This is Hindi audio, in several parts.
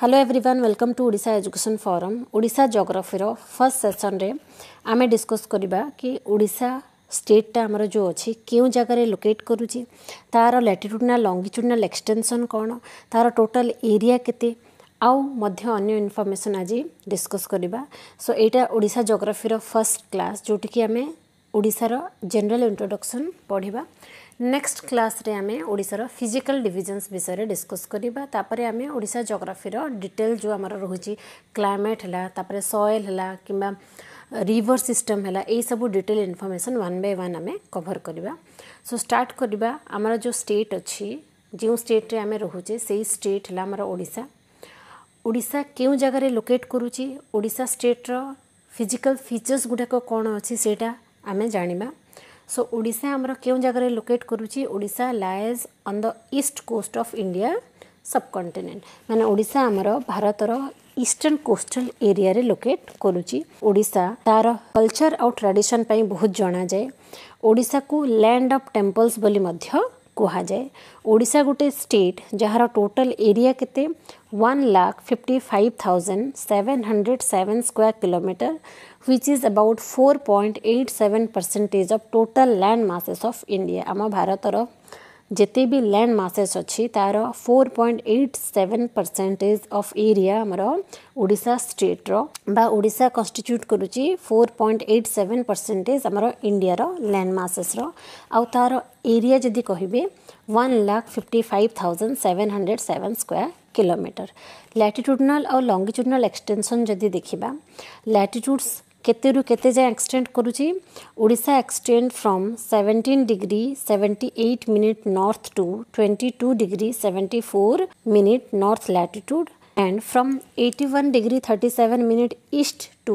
Hello everyone welcome to Odisha education forum Odisha ଜୋଗ୍ରାଫିର ଫର୍ଷ୍ଟ ସେସନ୍ରେ ଆମେ ଡିସ୍କସ୍ କରିବା କି ଓଡ଼ିଶା ଷ୍ଟେଟ୍ଟା ଆମର ଯେଉଁ ଅଛି କେଉଁ ଜାଗାରେ ଲୋକେଟ୍ କରୁଛି ତା'ର ଲାଟିଟ୍ୟୁଡ଼ନାଲ୍ ଲଙ୍ଗିଚ୍ୟୁଡ଼ନାଲ୍ ଏକ୍ସଟେନସନ୍ କ'ଣ ତା'ର ଟୋଟାଲ୍ ଏରିଆ କେତେ ଆଉ ମଧ୍ୟ ଅନ୍ୟ ଇନଫର୍ମେସନ୍ ଆଜି ଡିସ୍କସ୍ କରିବା ସୋ ଏଇଟା ଓଡ଼ିଶା ଜୋଗ୍ରାଫିର ଫର୍ଷ୍ଟ କ୍ଲାସ୍ ଯେଉଁଠିକି ଆମେ ଓଡ଼ିଶାର ଜେନେରାଲ୍ ଇଣ୍ଟ୍ରୋଡକ୍ସନ୍ ପଢ଼ିବା ନେକ୍ସଟ କ୍ଲାସ୍ରେ ଆମେ ଓଡ଼ିଶାର ଫିଜିକାଲ ଡିଭିଜନ୍ସ ବିଷୟରେ ଡିସ୍କସ୍ କରିବା ତାପରେ ଆମେ ଓଡ଼ିଶା ଜୋଗ୍ରାଫିର ଡିଟେଲ୍ ଯେଉଁ ଆମର ରହୁଛି କ୍ଲାଇମେଟ୍ ହେଲା ତାପରେ ସଏଲ୍ ହେଲା କିମ୍ବା ରିଭର୍ ସିଷ୍ଟମ୍ ହେଲା ଏଇସବୁ detail information one by one ଆମେ କଭର୍ କରିବା ସୋ ଷ୍ଟାର୍ଟ କରିବା ଆମର ଯେଉଁ ଷ୍ଟେଟ୍ ଅଛି ଯେଉଁ ଷ୍ଟେଟ୍ରେ ଆମେ ରହୁଛେ ସେଇ ଷ୍ଟେଟ୍ ହେଲା ଆମର ଓଡ଼ିଶା ଓଡ଼ିଶା କେଉଁ ଜାଗାରେ ଲୋକେଟ୍ କରୁଛି ଓଡ଼ିଶା ଷ୍ଟେଟ୍ର ଫିଜିକାଲ୍ ଫିଚର୍ସ ଗୁଡ଼ାକ କ'ଣ ଅଛି ସେଇଟା ଆମେ ଜାଣିବା सो ओडा আমার কেউ জায়গায় লোকেট করুছি Odisha lies on the east coast of India subcontinent ओडा आमर भारत र इस्टर्न कोस्टल एरिया रे लोकेट करुची तार कल्चर आउ ट्राडिशन बहुत बहुत जाए ओडा को लैंड ऑफ टेम्पल्स बोली कहुए ओडा गोटे स्टेट जार टोटल एरिया के one lakh fifty five thousand seven hundred seven square kilometre which is about four point eight seven percentage of total land masses of India आम भारतर ଯେତେ ବି ଲ୍ୟାଣ୍ଡ ମାସେସ୍ ଅଛି ତା'ର four point eight seven percentage of area ଆମର ଓଡ଼ିଶା ଷ୍ଟେଟ୍ର ବା ଓଡ଼ିଶା କନଷ୍ଟିଚ୍ୟୁଟ୍ କରୁଛି four point eight seven percentage ଆମର ଇଣ୍ଡିଆର ଲ୍ୟାଣ୍ଡ ମାସେସ୍ର ଆଉ ତା'ର ଏରିଆ ଯଦି କହିବେ one lakh fifty five thousand seven hundred seven square kilometre latitudinal ଆଉ ଲଙ୍ଗିଚ୍ୟୁଡ଼ନାଲ୍ ଏକ୍ସଟେନସନ୍ ଯଦି ଦେଖିବା ଲାଟିଟ୍ୟୁଡ଼୍ସ କେତେରୁ କେତେ ଯାଏଁ ଏକ୍ସଟେଣ୍ଡ କରୁଛି Odisha extend from seventeen degree seventy eight minute north to twenty two degree seventy four minute north latitude and from 81 degree 37 minute east to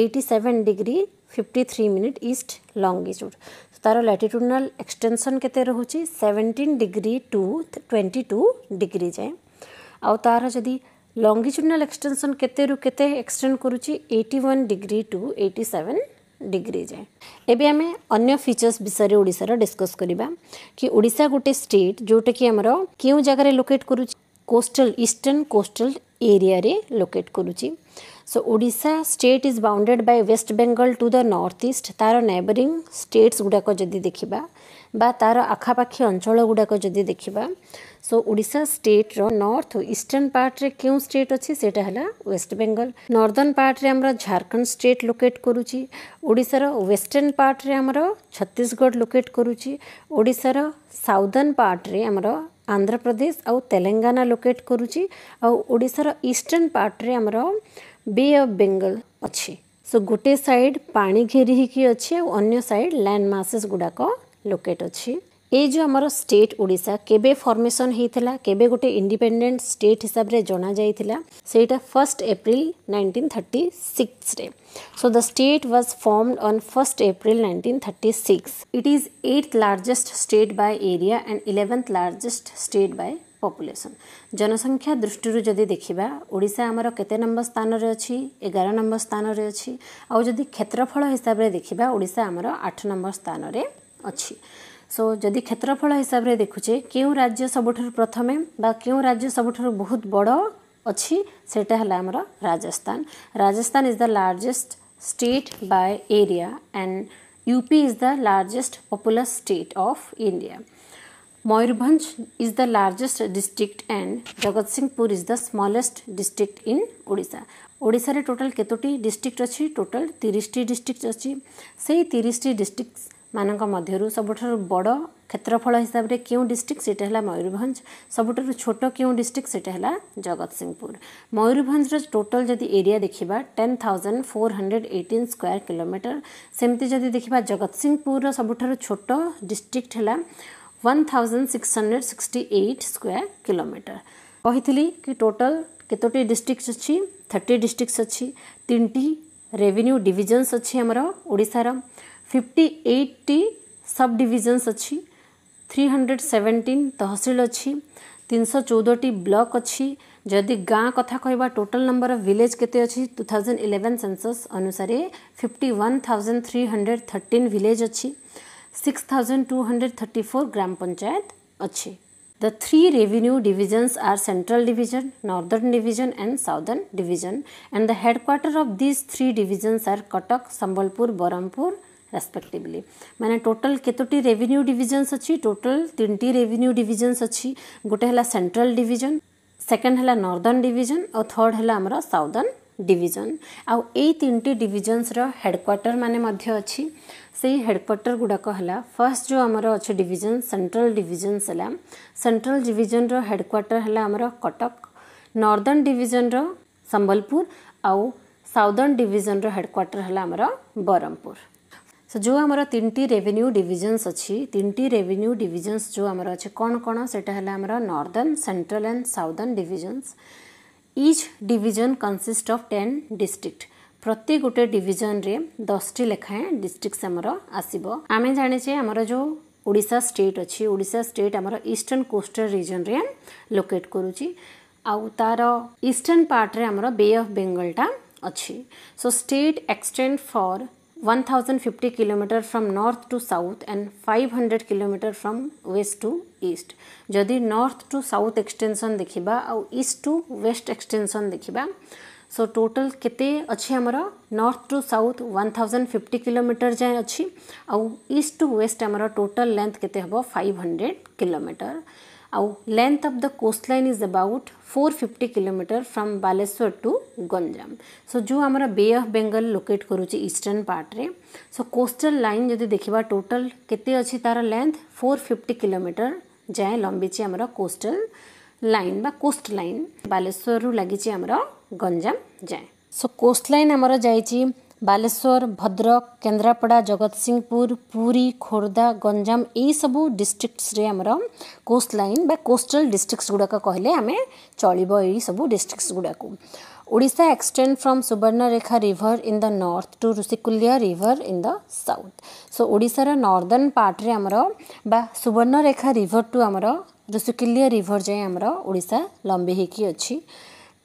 87 degree 53 minute east longitude so taro latitudinal extension kete rahuchi 17 degree to 22 degree jae au taro jodi longitudinal extension কেতেরু কেতে এক্সটেন্ড করুছি eighty one degree to eighty seven degree যায় এবে আমি অন্য ফিচর্স বিষয়ে ওড়িশার ডিসকস করা কি ওড়িশা গোটে স্টেট যেটা কি আমার কেউ জায়গায় লোকেট করুছি কোস্টাল ইষ্টর্ন কোস্টাল এরিয়ারে লোকেট করুছি So Odisha state is bounded by West Bengal to the east तार neighboring स्टेट्स गुड़ाक जदि देखा बा तार आखापाखि अंचल गुड़ाक जदि देखा सो ओडा स्टेट रर्थ ईस्टर्ण पार्ट्रे क्यों स्टेट अच्छे से वेस्ट बेंगल नर्दर्न पार्ट्रे आम झारखंड स्टेट लोकेट करुँचार वेस्टर्ण पार्ट्रे आमर छत्तीसगढ़ लोकेट करुँचार साउदर्न पार्ट्रे आमर आंध्र प्रदेश आउ तेलंगाना लोकेट करुँची आउ ओडार ईस्टर्न पार्ट्रे आमर बे अफ बेंगल अच्छे सो so, गोटे सैड पा घेरी अच्छे अन्य सैड लैंड मसेस गुड़ाक लोकेट अच्छे ये आम स्टेट ओडा के फर्मेसन होता के गोटे इंडिपेडे स्टेट हिसाब से जना जाता first April nineteen thirty six so the state was formed on first April nineteen thirty six it is eight largest state by area and eleventh largest state by population ଜନସଂଖ୍ୟା ଦୃଷ୍ଟିରୁ ଯଦି ଦେଖିବା ଓଡ଼ିଶା ଆମର କେତେ ନମ୍ବର ସ୍ଥାନରେ ଅଛି ଏଗାର ନମ୍ବର ସ୍ଥାନରେ ଅଛି ଆଉ ଯଦି କ୍ଷେତ୍ରଫଳ ହିସାବରେ ଦେଖିବା ଓଡ଼ିଶା ଆମର ଆଠ ନମ୍ବର ସ୍ଥାନରେ ଅଛି ସୋ ଯଦି କ୍ଷେତ୍ରଫଳ ହିସାବରେ ଦେଖୁଛେ କେଉଁ ରାଜ୍ୟ ସବୁଠାରୁ ପ୍ରଥମେ ବା କେଉଁ ରାଜ୍ୟ ସବୁଠାରୁ ବହୁତ ବଡ଼ ଅଛି ସେଇଟା ହେଲା ଆମର Rajasthan Rajasthan is the largest state by area and UP is the largest popular state of India Moyurbanj is the largest district and Jagat Singhpur is the smallest district in Odisha. ଓଡ଼ିଶାରେ ଟୋଟାଲ୍ କେତୋଟି ଡିଷ୍ଟ୍ରିକ୍ଟ ଅଛି ଟୋଟାଲ୍ ତିରିଶଟି ଡିଷ୍ଟ୍ରିକ୍ଟ ଅଛି ସେଇ ତିରିଶଟି ଡିଷ୍ଟ୍ରିକ୍ଟ ମାନଙ୍କ ମଧ୍ୟରୁ ସବୁଠାରୁ ବଡ଼ କ୍ଷେତ୍ରଫଳ ହିସାବରେ କେଉଁ ଡିଷ୍ଟ୍ରିକ୍ଟ ସେଇଟା ହେଲା ମୟୂରଭଞ୍ଜ ସବୁଠାରୁ ଛୋଟ କେଉଁ ଡିଷ୍ଟ୍ରିକ୍ଟ ସେଇଟା ହେଲା ଜଗତସିଂହପୁର ମୟୂରଭଞ୍ଜର ଟୋଟାଲ୍ ଯଦି ଏରିଆ ଦେଖିବା ten thousand four hundred eighteen square kilometre ସେମିତି ଯଦି ଦେଖିବା ଜଗତସିଂହପୁରର ସବୁଠାରୁ ଛୋଟ ଡିଷ୍ଟ୍ରିକ୍ଟ ହେଲା one thousand six hundred sixty eight square kilometre कही कि टोटल केतोटी डिस्ट्रिक्ट अच्छी थर्टी डिस्ट्रिक्ट अच्छी तीन टी रेवेन्यू डिविजन्स अच्छी आमर ओडार फिफ्टी एट टी सब डिविजन्स अच्छी थ्री हंड्रेड सेवेन्टीन तहसिल अच्छी तीन सौ चौदह टी ब्लक अच्छी जदि गाँ कथा कह टोटल नंबर ऑफ विलेज के टू थाउजेंड इलेवेन सेनसस अनुसार fifty one thousand three hundred thirteen village अच्छी 6234 gram panchayat achi. The three revenue divisions are Central Division, Northern Division and Southern Division and the headquarters of these three divisions are Katak, Sambalpur, Barampur respectively ମାନେ ଟୋଟାଲ କେତୋଟି ରେଭିନ୍ୟୁ ଡିଭିଜନ୍ସ ଅଛି ଟୋଟାଲ ତିନିଟି ରେଭିନ୍ୟୁ ଡିଭିଜନ୍ସ ଅଛି ଗୋଟେ ହେଲା ସେଣ୍ଟ୍ରାଲ ଡିଭିଜନ୍ ସେକେଣ୍ଡ ହେଲା ନର୍ଦର୍ନ ଡିଭିଜନ୍ ଆଉ ଥର୍ଡ଼ ହେଲା ଆମର ସାଉଦର୍ନ ଡିଭିଜନ୍ ଆଉ ଏଇ ତିନିଟି ଡିଭିଜନ୍ସର ହେଡ଼କ୍ୱାର୍ଟର ମାନେ ମଧ୍ୟ ଅଛି ସେଇ ହେଡ଼କ୍ୱାର୍ଟର ଗୁଡ଼ାକ ହେଲା ଫାର୍ଷ୍ଟ ଯେଉଁ ଆମର ଅଛି ଡିଭିଜନ୍ ସେଣ୍ଟ୍ରାଲ ଡିଭିଜନ୍ସ ହେଲା ସେଣ୍ଟ୍ରାଲ ଡିଭିଜନ୍ର ହେଡ଼କ୍ୱାର୍ଟର ହେଲା ଆମର କଟକ ନର୍ଦର୍ଣ୍ଣ ଡିଭିଜନ୍ର ସମ୍ବଲପୁର ଆଉ ସାଉଦର୍ଣ୍ଣ ଡିଭିଜନ୍ର ହେଡ଼କ୍ୱାର୍ଟର ହେଲା ଆମର ବରହମପୁର ସୋ ଯେଉଁ ଆମର ତିନିଟି ରେଭିନ୍ୟୁ ଡିଭିଜନ୍ସ ଅଛି ତିନିଟି ରେଭିନ୍ୟୁ ଡିଭିଜନ୍ସ ଯେଉଁ ଆମର ଅଛି କ'ଣ କ'ଣ ସେଇଟା ହେଲା ଆମର northern central and southern divisions each division consist of ten district ପ୍ରତି ଗୋଟେ ଡିଭିଜନ୍ରେ ଦଶଟି ଲେଖାଏଁ ଡିଷ୍ଟ୍ରିକ୍ଟସ୍ ଆମର ଆସିବ ଆମେ ଜାଣିଛେ ଆମର ଯେଉଁ ଓଡ଼ିଶା ଷ୍ଟେଟ୍ ଅଛି ଓଡ଼ିଶା ଷ୍ଟେଟ୍ ଆମର ଇଷ୍ଟର୍ଣ୍ଣ କୋଷ୍ଟାଲ ରିଜନ୍ରେ ଲୋକେଟ୍ କରୁଛି ଆଉ ତା'ର ଇଷ୍ଟର୍ଣ୍ଣ ପାର୍ଟରେ ଆମର ବେ ଅଫ୍ ବେଙ୍ଗଲଟା ଅଛି so state extend for 1050 kilometre from north to south and 500 kilometre from west to east जदि नॉर्थ टू साउथ एक्सटेनसन देखा आउ ईस्ट टू वेस्ट एक्सटेनसन देखा सो टोटल के अच्छे आमर नॉर्थ टू साउथ 1050 किलोमीटर जाए अच्छी आउ ईस्ट टू वेस्ट आम टोटल लेंथ के फाइव हंड्रेड किलोमीटर आउ length of the coast line is about 450 kilometre from Baleshwar to Ganjam so जो आम बे अफ बेंगल लोकेट करुचे ईस्टर्न पार्ट्रे सो कोस्टल लाइन जदि देखा टोटल केते अच्छी तार लेंथ 450 किलोमीटर जाए लंबी आम कोस्टल लाइन बा कोस्ट लाइन बालेश्वर लगी गंजाम जाए सो कोस्ट लाइन आमर जाइची ବାଲେଶ୍ୱର ଭଦ୍ରକ କେନ୍ଦ୍ରାପଡ଼ା ଜଗତସିଂହପୁର ପୁରୀ ଖୋର୍ଦ୍ଧା ଗଞ୍ଜାମ ଏହିସବୁ ଡିଷ୍ଟ୍ରିକ୍ଟସରେ ଆମର କୋଷ୍ଟ ଲାଇନ୍ ବା କୋଷ୍ଟାଲ ଡିଷ୍ଟ୍ରିକ୍ଟ ଗୁଡ଼ାକ କହିଲେ ଆମେ ଚଳିବ ଏହିସବୁ ଡିଷ୍ଟ୍ରିକ୍ଟ ଗୁଡ଼ାକୁ Odisha extend from Subarnarekha river in the north to Rushikulya river in the south so ଓଡ଼ିଶାର ନର୍ଦର୍ଣ୍ଣ ପାର୍ଟରେ ଆମର ବା ସୁବର୍ଣ୍ଣରେଖା ରିଭର୍ ଟୁ ଆମର ଋଷିକୁଲିଆ ରିଭର୍ ଯାଏଁ ଆମର ଓଡ଼ିଶା ଲମ୍ବି ହୋଇକି ଅଛି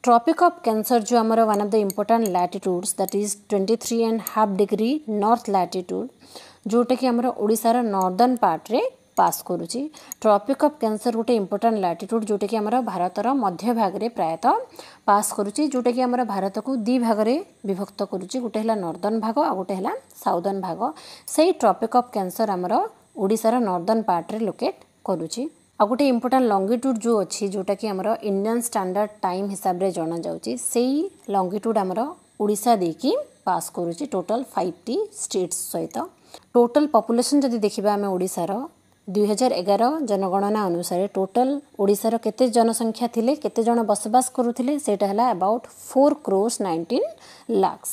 Tropic of Cancer जो हमारा one of the important latitudes that is 23 and half degree north latitude जोटा कि हमारा ओडिसा रा northern पास करुच्ची ट्रपिक अफ कैंसर गोटे इम्पोर्टाट लाटिट्यूड जोटा कि आम भारतर मध्य में प्रायत पास करुच्ची जोटा कि आम भारत को भाग में विभक्त करुच्ची गोटे नर्दर्ण भाग आ गोटे साउदर्ण भाग से ही ट्रपिक अफ कैंसर आम ओडार नर्दर्ण पार्ट्रे लोकेट करुच्ची ଆଉ ଗୋଟେ ଇମ୍ପୋର୍ଟାଣ୍ଟ ଲଙ୍ଗିଟ୍ୟୁଡ୍ ଯେଉଁ ଅଛି ଯେଉଁଟାକି ଆମର ଇଣ୍ଡିଆନ୍ ଷ୍ଟାଣ୍ଡାର୍ଡ଼ ଟାଇମ୍ ହିସାବରେ ଜଣାଯାଉଛି ସେଇ ଲଙ୍ଗିଟ୍ୟୁଡ୍ ଆମର ଓଡ଼ିଶା ଦେଇକି ପାସ୍ କରୁଛି ଟୋଟାଲ୍ ଫାଇଭଟି ଷ୍ଟେଟ୍ସ ସହିତ ଟୋଟାଲ୍ ପପୁଲେସନ୍ ଯଦି ଦେଖିବା ଆମେ ଓଡ଼ିଶାର ଦୁଇହଜାର ଏଗାର ଜନଗଣନା ଅନୁସାରେ ଟୋଟାଲ୍ ଓଡ଼ିଶାର କେତେ ଜନସଂଖ୍ୟା ଥିଲେ କେତେ ଜଣ ବସବାସ କରୁଥିଲେ ସେଇଟା ହେଲା about four crores nineteen lakhs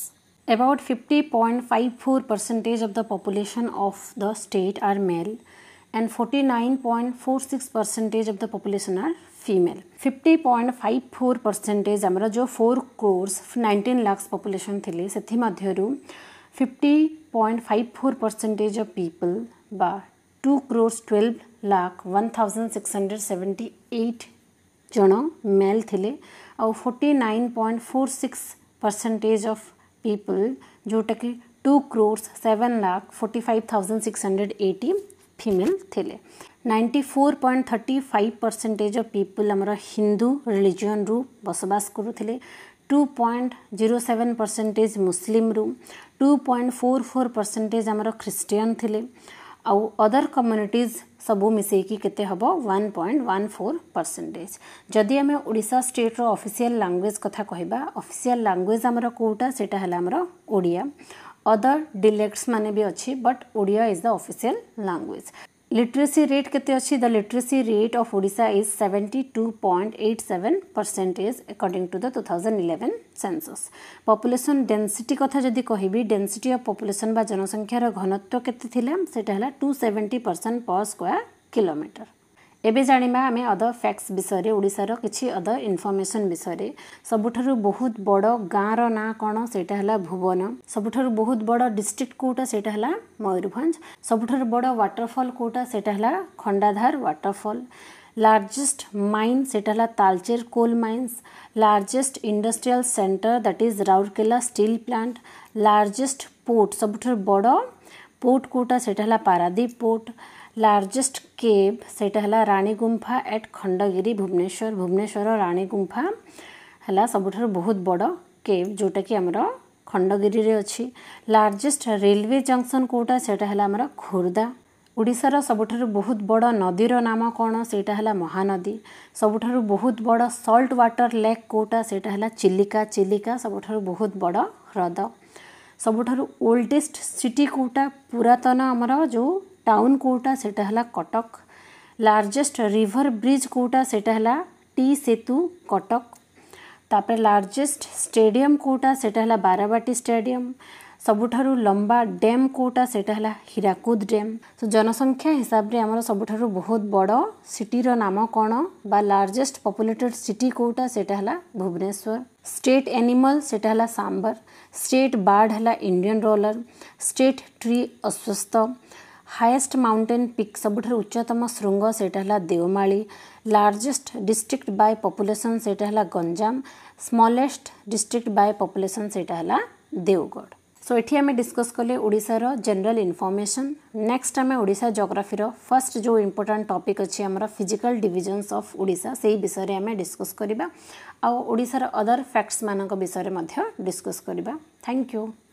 about fifty point five four percentage of the population of the state are male and 49.46 percentage of the population are female 50.54 percentage ଆମର जो 4 crores 19 lakhs population ଥିଲେ ସେଥି ମଧ୍ୟରୁ 50.54 percentage of people ବା 2 crores 12 lakh 1678 ଜଣ male ଥିଲେ ଆଉ 49.46 percentage of people ଯୋଉଟାକି 2 crores 7 lakh 45680 female thile 94.35 percentage of people amara hindu religion ru basabas karuthile 2.07 percentage muslim ru 2.44 percentage amara christian thile ଆଉ ଅଦର୍ କମ୍ୟୁନିଟିଜ୍ ସବୁ ମିଶେଇକି କେତେ ହେବ one point one four percentage ଯଦି ଆମେ ଓଡ଼ିଶା ଷ୍ଟେଟ୍ର ଅଫିସିଆଲ୍ ଲାଙ୍ଗୁଏଜ୍ କଥା କହିବା ଅଫିସିଆଲ୍ ଲାଙ୍ଗୁଏଜ୍ ଆମର କେଉଁଟା ସେଇଟା ହେଲା ଆମର ଓଡ଼ିଆ अदर ଡିଲେକ୍ଟସ୍ ମାନେ भी अच्छी but Odia is the official language literacy rate के the literacy rate of Odisha is two point eight seven percentage according to the 2011 census population density कथा जदि कहबी डेंसिटी ऑफ पपुलेसन जनसंख्यार घनत्व केते थिला सेटा परसेंट पर स्क्वायर किलोमीटर ए जाँदा अनि अदर फ्याक्टस विषय ओडार अदर इनफरमेसन विषय सबुठु बहुत बड गाँ र नाँ कला भुवन सबुठु बहुत बड डिस्ट्रिक केही होला मूरभञ्ज सबुठु बड वाटरफल केटा होला खाधार वाटरफल लर्जेस्ट मैन्स तालचे कोलमै largest industrial centre that is Rourkela स्ट प्लाट लर्जेस्ट पोर्ट सबुठु बड पोर्ट केटा होला पारादीप पोर्ट लार्जेस्ट केव से राणी गुंफा एट खंडगिरी भुवनेश्वर भुवनेश्वर राणी गुंफा है सब बहुत बड़ केव जोटा कि आम खंडगिरी अच्छी लार्जेस्ट रेलवे जंक्शन कौटा से खोर्धा ओडार सब बहुत बड़ नदीर नाम कौन से महानदी सब बहुत बड़ सल्ट व्टर लेक कौटा से चिलिका चिलिका सब बहुत बड़ ह्रद सबुठ ओल्डेस्ट सिटी कौटा पुरतन आमर जो ଟାଉନ୍ କେଉଁଟା ସେଇଟା ହେଲା କଟକ ଲାର୍ଜେଷ୍ଟ ରିଭର୍ ବ୍ରିଜ୍ କେଉଁଟା ସେଇଟା ହେଲା ଟି ସେତୁ କଟକ ତାପରେ ଲାର୍ଜେଷ୍ଟ ଷ୍ଟାଡ଼ିୟମ୍ କେଉଁଟା ସେଇଟା ହେଲା ବାରବାଟୀ ଷ୍ଟାଡ଼ିୟମ୍ ସବୁଠାରୁ ଲମ୍ବା ଡ୍ୟାମ୍ କେଉଁଟା ସେଇଟା ହେଲା ହୀରାକୁଦ ଡ୍ୟାମ୍ ତ ଜନସଂଖ୍ୟା ହିସାବରେ ଆମର ସବୁଠାରୁ ବହୁତ ବଡ଼ ସିଟିର ନାମ କ'ଣ ବା ଲାର୍ଜେଷ୍ଟ ପପୁଲେଟେଡ଼ ସିଟି କେଉଁଟା ସେଇଟା ହେଲା ଭୁବନେଶ୍ୱର ଷ୍ଟେଟ୍ ଆନିମଲ୍ ସେଇଟା ହେଲା ସାମ୍ବର ଷ୍ଟେଟ୍ ବାର୍ଡ଼ ହେଲା ଇଣ୍ଡିଆନ୍ ରୋଲର ଷ୍ଟେଟ୍ ଟ୍ରି ଅଶ୍ୱସ୍ତ ହାଏଷ୍ଟ ମାଉଣ୍ଟେନ୍ ପିକ୍ ସବୁଠାରୁ ଉଚ୍ଚତମ ଶୃଙ୍ଗ ସେଇଟା ହେଲା Deomali largest district by population ସେଇଟା ହେଲା Ganjam smallest district by population ସେଇଟା ହେଲା ଦେଓଗଡ଼ ସୋ ଏଠି ଆମେ ଡିସ୍କସ୍ କଲେ ଓଡ଼ିଶାର ଜେନେରାଲ ଇନଫର୍ମେସନ୍ ନେକ୍ସଟ ଆମେ ଓଡ଼ିଶା ଜୋଗ୍ରାଫିର ଫାର୍ଷ୍ଟ ଯେଉଁ ଇମ୍ପୋର୍ଟାଣ୍ଟ ଟପିକ୍ ଅଛି ଆମର ଫିଜିକାଲ ଡିଭିଜନ୍ସ ଅଫ୍ ଓଡ଼ିଶା ସେହି ବିଷୟରେ ଆମେ ଡିସ୍କସ୍ କରିବା ଆଉ ଓଡ଼ିଶାର ଅଦର ଫ୍ୟାକ୍ଟସ୍ମାନଙ୍କ ବିଷୟରେ ମଧ୍ୟ ଡିସ୍କସ୍ କରିବା ଥ୍ୟାଙ୍କ ୟୁ